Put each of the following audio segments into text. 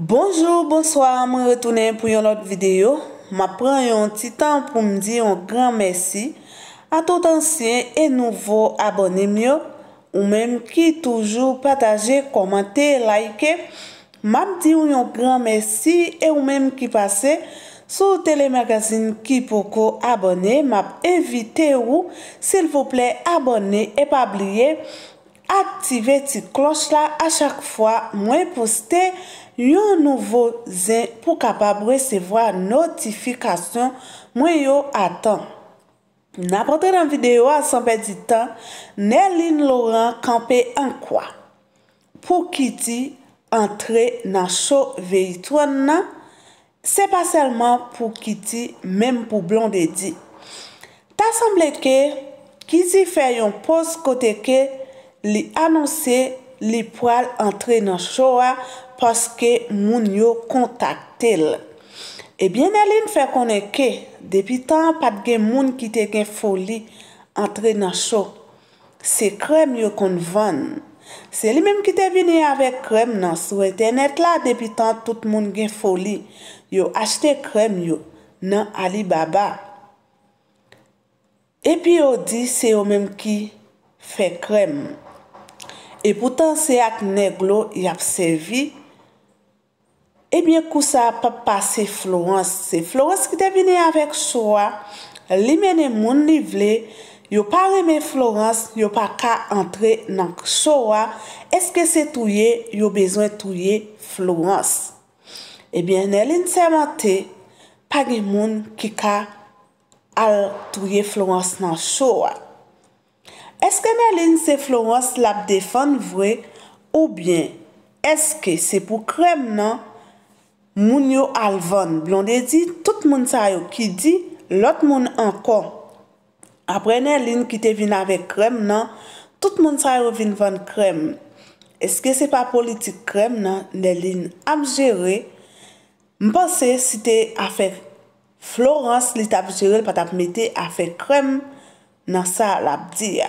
Bonjou, bonsoir, mwen retounen pou yon lot videyo. Ma pran yon titan pou mdi yon gran mersi. A tout ansyen e nouvo abonem yo. Ou menm ki toujou pataje, komante, like. Ma mdi yon gran mersi e ou menm ki pase sou telemagazin ki poko abonem. Ma mp evite ou, sil vople abonem e pabliye aktive ti kloch la a chak fwa mwen poste yon nouvo zin pou kapab resevwa notifikasyon mwen yo atan. Na potre nan videyo asan pe di tan, Neline Laurent kampe an kwa. Pou ki di antre nan chou veyitwenn nan, se pa selman pou ki di menm pou blon de di. Ta sanble ke, ki di fè yon pos kote ke, li anonsi li poal antre nan show a paske moun yo kontakte el. Ebyen alin fè konen ke. Depi tan pat gen moun ki te gen foli antre nan show. Se krem yo kon ven. Se li menm ki te vini avek krem nan sou internet la. Depi tan tout moun gen foli yo achte krem yo nan Alibaba. Epi yo di se yo menm ki fè krem. E poutan se ak neglo y ap sevi, ebyen eh kousa ap ap pase Florence. Se Florence ki devine avèk showa, li menen moun nivele, yo pa reme Florence, yo pa ka antre nank showa, eske se touye, yo bezwen touye Florence. Ebyen eh nelin seman te, pagi moun ki ka al touye Florence nank showa. Eske ne lin se Florence lap defan vwe ou bien eske se pou krem nan moun yo alvan? Blonde di, tout moun sayo ki di, lot moun ankon. Apre ne lin ki te vin avek krem nan, tout moun sayo vin van krem. Eske se pa politik krem nan, ne lin ap jere? Mpase si te afe Florence li tap jere pat ap mete afe krem nan sa lap di ya?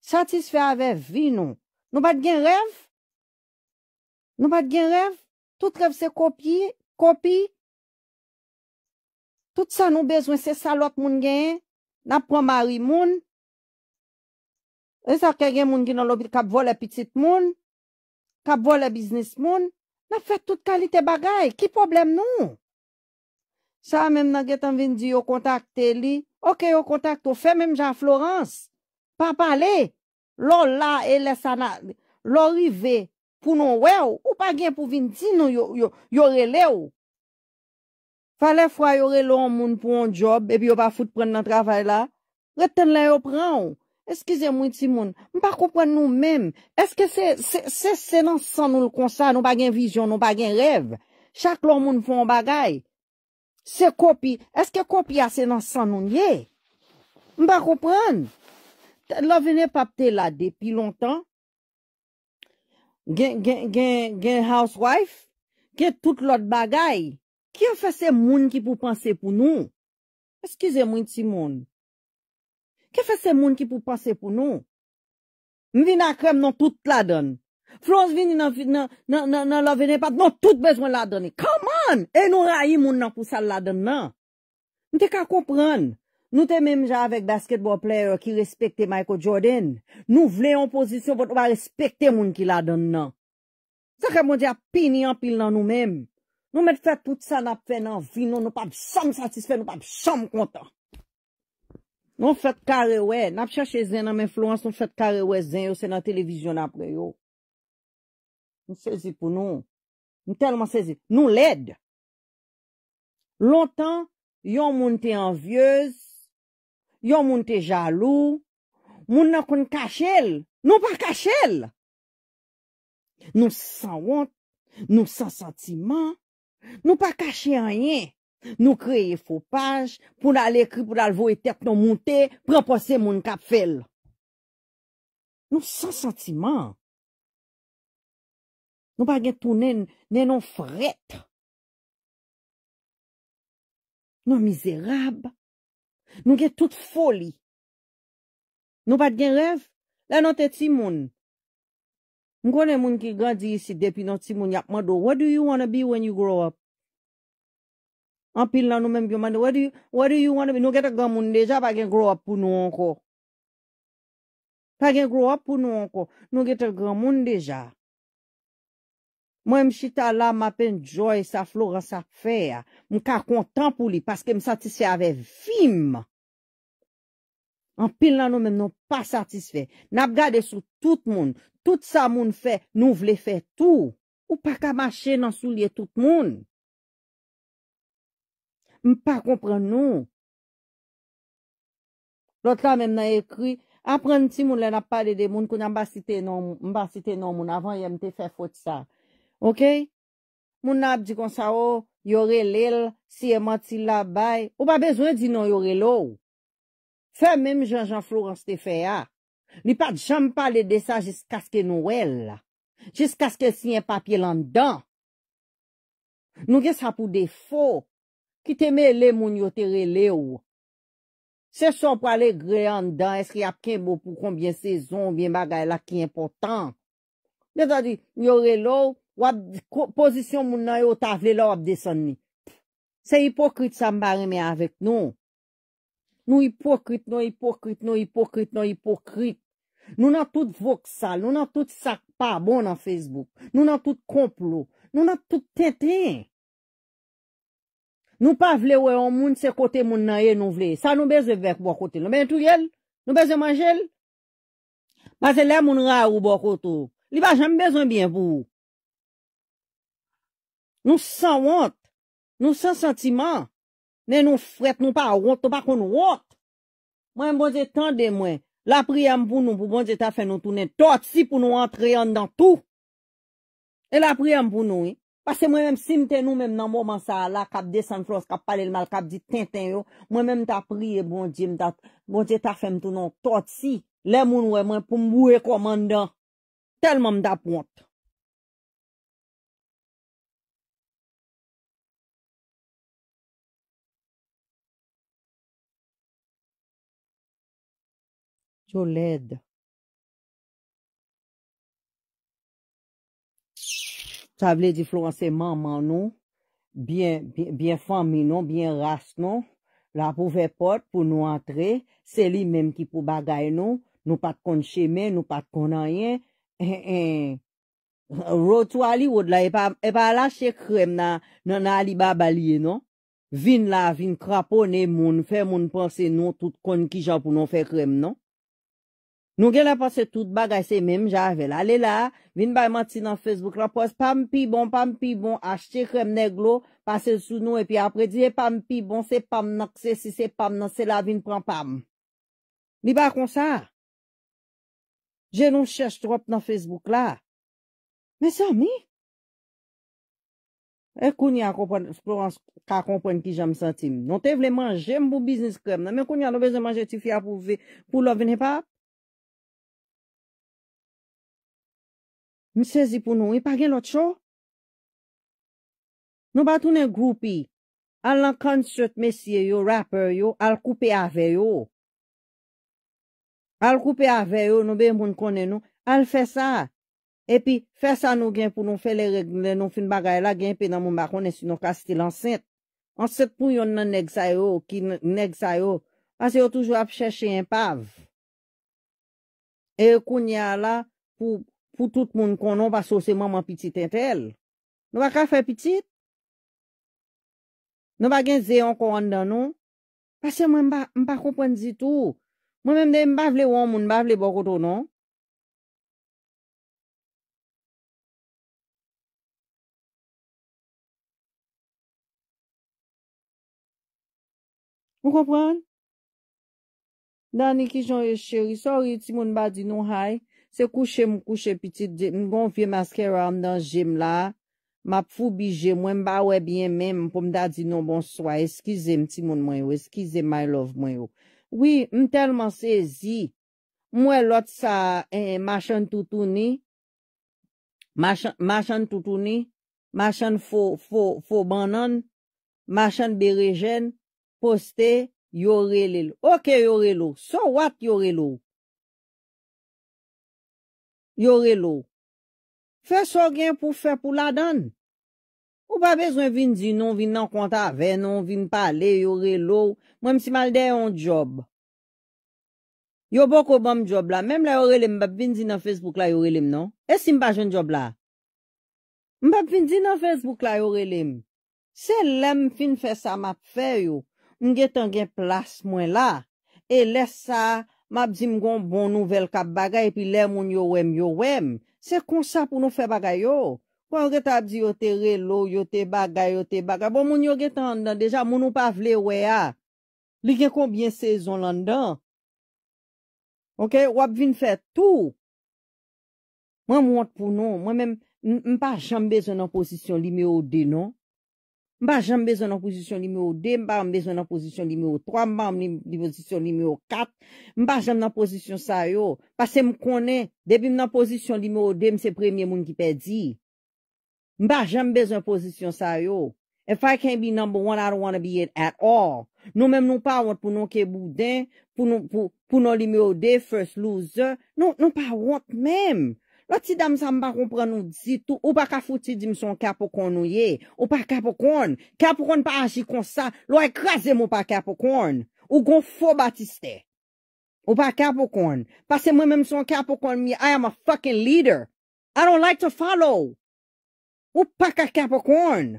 Satisfè avè vi nou. Nou bat gen rev? Nou bat gen rev? Tout rev se kopi? Tout sa nou bezwen se salot moun gen? Nap prou mari moun? E sa ke gen moun gen nan lopit kap volè pitit moun? Kap volè biznis moun? Nap fè tout kalite bagay? Ki problem nou? Sa men nan gen tan vin di yo kontakte li. Ok yo kontakte ou fè men jan Florence. Pa pale, lò la e le sana, lò rive pou nou we ou, ou pa gen pou vinti nou yore le ou. Fale fwa yore lò an moun pou an job, e bi yo pa foute pren nan travay la, reten lè yo pren ou. Eskize mwen ti moun, mpa koupren nou men, eske se se nan san nou l konsan, nou pa gen vizyon, nou pa gen rev. Chak lò moun pou an bagay, se kopi, eske kopi a se nan san nou nye, mpa koupren nou. La vene papte la depi lontan, gen housewife, gen tout lot bagay, ke fe se moun ki pou panse pou nou? Eskize moun ti moun. Ke fe se moun ki pou panse pou nou? Mvi na krem nan tout la don. Fros vini nan la vene papte, nan tout bezwen la don. Come on! E nou rayi moun nan pou sal la don nan. Mte ka kompran. Nou te menm ja avek basketbol player ki respekte Michael Jordan. Nou vle yon pozisyon, vot va respekte moun ki la don nan. Sa ke moun di apini anpil nan nou menm. Nou met fè tout sa nap fè nan vi, nou nou pab sam satisfè, nou pab sam kontan. Nou fèt kare wè, nap chache zèn nan mè flouans, nou fèt kare wè zèn, yo se nan televizyon ap lè yo. Nou sezi pou nou. Nou telman sezi. Nou led. Lontan, yon moun te anviez, Yon moun te jalou, moun nan kon kache el, nou pa kache el. Nou san wot, nou san santiman, nou pa kache anyen. Nou kreye fopaj, pou dal ekri, pou dal vowe tet nou moun te, prapose moun kapfel. Nou san santiman. Nou pa gen tounen nenon fret. Nou mizerab. Nou gen tout foli, nou pat gen rev, la nou te timoun, nou konen moun ki gen zi yisi depi nou timoun yakmado, what do you wanna be when you grow up? An pil nan nou men biyo mande, what do you wanna be? Nou gen te gen moun deja pa gen grow up pou nou anko, pa gen grow up pou nou anko, nou gen te gen moun deja. Mwen m chita la m apen joy sa floran sa feya. M ka kontan pou li. Paske m satisfe ave vim. An pil nan nou men nou pa satisfe. Nap gade sou tout moun. Tout sa moun fe nou vle fe tout. Ou pa ka mache nan sou liye tout moun. M pa kompre nou. Lot la men nan ekri. Aprende ti moun la nap pale de moun. Kou nan m ba site nou non moun. Avan yon te fe fote sa. Ok? Moun ap di kon sa ou, oh, yore lèl, siye manti la bay, ou pa bezwen di nou yore lè ou. Fè mèm Jean-Jean Florent Stéphéa, ni pat jam pa lè de sa jiskaske nou lèl, jiskaske siye papye lèndan. Nou gè sa pou defo, ki te mè lè moun yo te rè lè ou. Se son pa lè gre yandan, eski ap ken bo pou konbyen sezon, byen bagay la ki important. Wap posisyon moun nan yo ta vle la wap desan ni. Se hipokrit sa mbaremye avek nou. Nou hipokrit, nou hipokrit, nou hipokrit, nou hipokrit. Nou nan tout voksal, nou nan tout sakpa bon nan Facebook. Nou nan tout komplou, nou nan tout tetri. Nou pa vle wey, ou moun se kote moun nan yo nou vle. Sa nou beze vek bo kote. Nou ben tou yel, nou beze manjel. Ba ze le moun ra ou bo koto. Li va jen me bezon bien pou ou. Nou san wot, nou san sentiman, men nou fret nou pa wot, to pa kon wot. Mwen mwen jè tan de mwen, la priyè mpoun nou pou mwen bon jè ta fè nou toune tot si pou nou antre yon dan tou. E la priyè mpoun nou, pase mwen mèm simte nou mèm nan mwoman sa la kap desan flos kap pale l mal kap di tinten yo, mwen mèm ta priyè mwen jè ta fè nou toune tot si, lè mwen mwen mwen pou mbouye komanda telman mda pwont. So led. Sa vle di flou an se maman nou. Bien, bien, bien fami nou. Bien rast nou. La pou ve port pou nou antre. Se li mem ki pou bagay non? nou. Nou pat kon cheme, nou pat kon anyen. En, en. Rotou ali wot la. E pa la che krem nan, nan ali babaliye nou. Vin la, vin krapone moun. Fè moun panse nou. Tout kon ki jan pou nou fe krem nou. Nou gen la pase tout bagay se menm, jave la. Le la, vin bay mati nan Facebook la, pose pam pi bon, pam pi bon, achete krem neglo, pase sou nou, epi apre di, pam pi bon, se pam nakse, se se pam nan, se la vin pran pam. Li ba kon sa? Je nou chesh trop nan Facebook la. Me sa mi? E koun ya, kak kompren ki jam sentim. Non te vleman jem pou biznis krem nan, men koun ya nou bezeman jeti fya pou lo vene pap. msezi pou nou, e pa gen lot chou. Nou batounen goupi, al la konsert mesye yo, rapper yo, al koupe ave yo. Al koupe ave yo, nou be moun konen nou, al fe sa. E pi, fe sa nou gen pou nou fe le regle, nou fin bagay la, gen pe nan mou mba konen, si nou kastil anset. Anset pou yon nan negzay yo, ki negzay yo, as yo toujou ap cheshe yon pav. E yo kounya la, pou, pou tout moun konon pa sose maman pitit entel. Nou ba ka fe pitit? Nou ba gen zeyon konon dan nou? Pache mwen mba, mba koupen zi tou. Mwen mwen mde mbavle woun moun mbavle bo koto nou? Mwen mba koupen? Dani ki joun yo e cheri, sori ti moun badi nou haye, Se kouche mou kouche pitit, mwen bon fye maske ran dan jem la, map fou bije mwen, mba webyen men, mpou mda di non bon swa, eskize mti moun mwen yo, eskize my love mwen yo. Oui, m telman se zi, mwen lot sa eh, machan toutouni, machan toutouni, machan fo banan, machan berejen, poste, yorele. Ok yorele, so wat yorele ou? Yore lò. Fè sò gen pou fè pou la dan. Ou pa bezwen vin di nou, vin nan konta ve, nou vin pale, yore lò. Mwen msi malde yon job. Yon bok oban m job la. Mem la yore lem, mbap vin di nan Facebook la yore lem, non? E si mba jen job la? Mbap vin di nan Facebook la yore lem. Se lem fin fè sa map fè yo, mge tan gen plas mwen la, e les sa... Mabzi mgon bon nou vel kap bagay, epi lè moun yo wèm yo wèm. Se konsa pou nou fè bagay yo. Pwa mwen geta apzi yo te relo, yo te bagay, yo te bagay. Bon moun yo geta an dan. Deja moun nou pa vle wè ya. Li gen konbyen sezon lan dan. Ok, wap vin fè tout. Mwen mwant pou nou. Mwen men mpa chanbe zon an posisyon li me ou de nou. Mba janm bezon nan pozisyon limyo 2, mba janm bezon nan pozisyon limyo 3, mba janm bezon nan pozisyon limyo 4, mba janm nan pozisyon sa yo. Pase m konen, debi m nan pozisyon limyo 2, mse premye moun ki pedi. Mba janm bezon pozisyon sa yo. If I can't be number one, I don't want to be it at all. Nou menm nou pa wot pou nou kebou den, pou nou limyo 2, first loser, nou pa wot menm. La ti dam sa mba kompren nou di tou, ou pa ka fouti di mson kapokon nou ye, ou pa kapokon, kapokon pa aji kon sa, lwa ekraze mou pa kapokon, ou gon fwo batiste. Ou pa kapokon, pase mwen mwen mson kapokon mi, I am a fucking leader, I don't like to follow. Ou pa ka kapokon,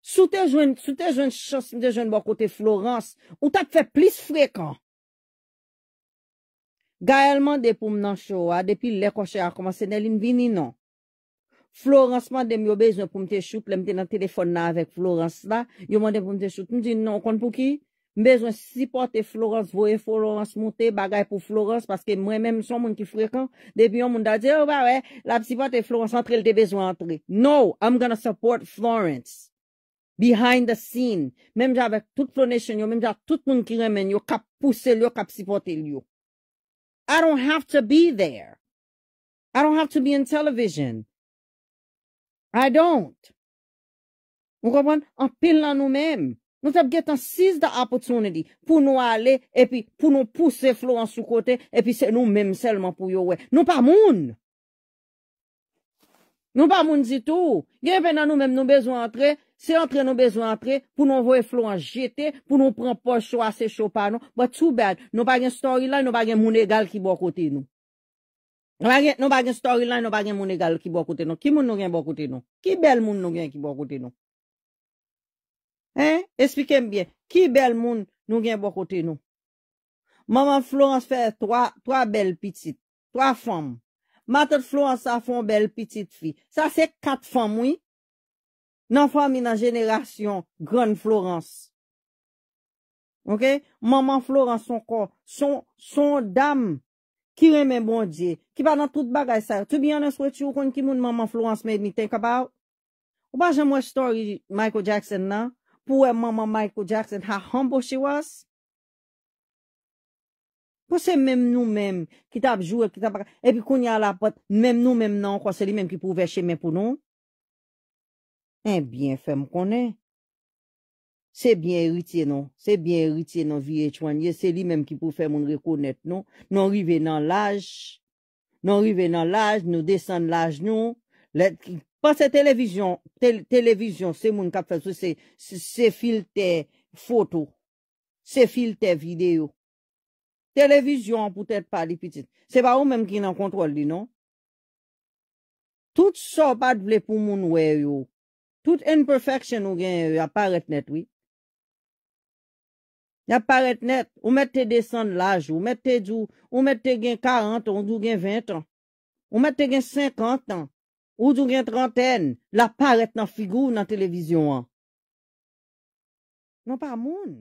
sou te jwen chansi de jwen bakote Florence, ou ta te fe plis frekan. Gaya lman de pou m nan chowa, depi lè kwa chè a komanse nel in vini, nan. Florence man dem yo bezwen pou m te choup, lem te nan telefon nan avèk Florence la, yo man dem pou m te choup, m di nan, kon pou ki? M bezwen sipote Florence, voye Florence moutè, bagay pou Florence, paske mwen mèm son moun ki frekant, debi yon moun da dje, oh, la sipote Florence antre lde bezwen antre. No, I'm gonna support Florence. Behind the scene. Mèm javèk tout flonation yo, mèm javèk tout moun ki remen yo, kap pousse liyo, kap sipote liyo. I don't have to be there. I don't have to be in television. I don't. Mwen kapon, an pil la nou men. Nou tap get an siz da opportunity pou nou ale, epi pou nou pousse flow an sou kote, epi se nou men selman pou yo we. Nou pa moun! Nou pa moun ditou. Gen ven nan nou menm nou bezou antre. Se antre nou bezou antre. Pou nou vwe flou an jete. Pou nou pren pochou ase choupa nou. Ba tout bèd. Nou pa gen story lan nou pa gen moun egal ki bò bon kote nou. Nou pa gen story lan nou pa gen moun egal ki bò bon kote nou. Ki moun nou gen bò bon kote nou? Ki bel moun nou gen ki bò kote nou? Hein? Espikem byen. Ki bel moun nou gen bò kote nou? Maman flou an fè 3 bel pitit. 3 fòm. Matat Florence a fon bel pitit fi. Sa se kat famoui. Nan fami nan jenelasyon gran Florence. Ok? Maman Florence son dam ki reme bondye. Ki pa nan tout bagay sa. To be honest, wè ti wakon ki moun maman Florence made me think about? Ou pa jen mwen story Michael Jackson nan? Pou wè maman Michael Jackson ha hambo she was? Po se mèm nou mèm, ki ta apjou, ki ta apjou, epi konye alapot, mèm nou mèm nan, kwa se li mèm ki pou veche mèm pou nou, en bien fèm konè. Se bien ritye nou, se bien ritye nou, viye chwanyè, se li mèm ki pou fèm nou rekounèt nou, nou rive nan laj, nou rive nan laj, nou desen laj nou, pas se televizyon, televizyon, se moun kap fèm sou, se filte foto, se filte videyo, Televizyon pou tèt pa li pitit. Se pa ou menm ki nan kontrol di, non? Tout so pa dvle pou moun wè yo. Tout imperfection ou gen yon aparet net, wè. Yon aparet net. Ou mè te desen l'aj, ou mè te djou, ou mè te gen 40, ou mè te gen 20 an. Ou mè te gen 50 an. Ou mè te gen 30 en. L'aparet nan figou nan televizyon an. Non pa moun.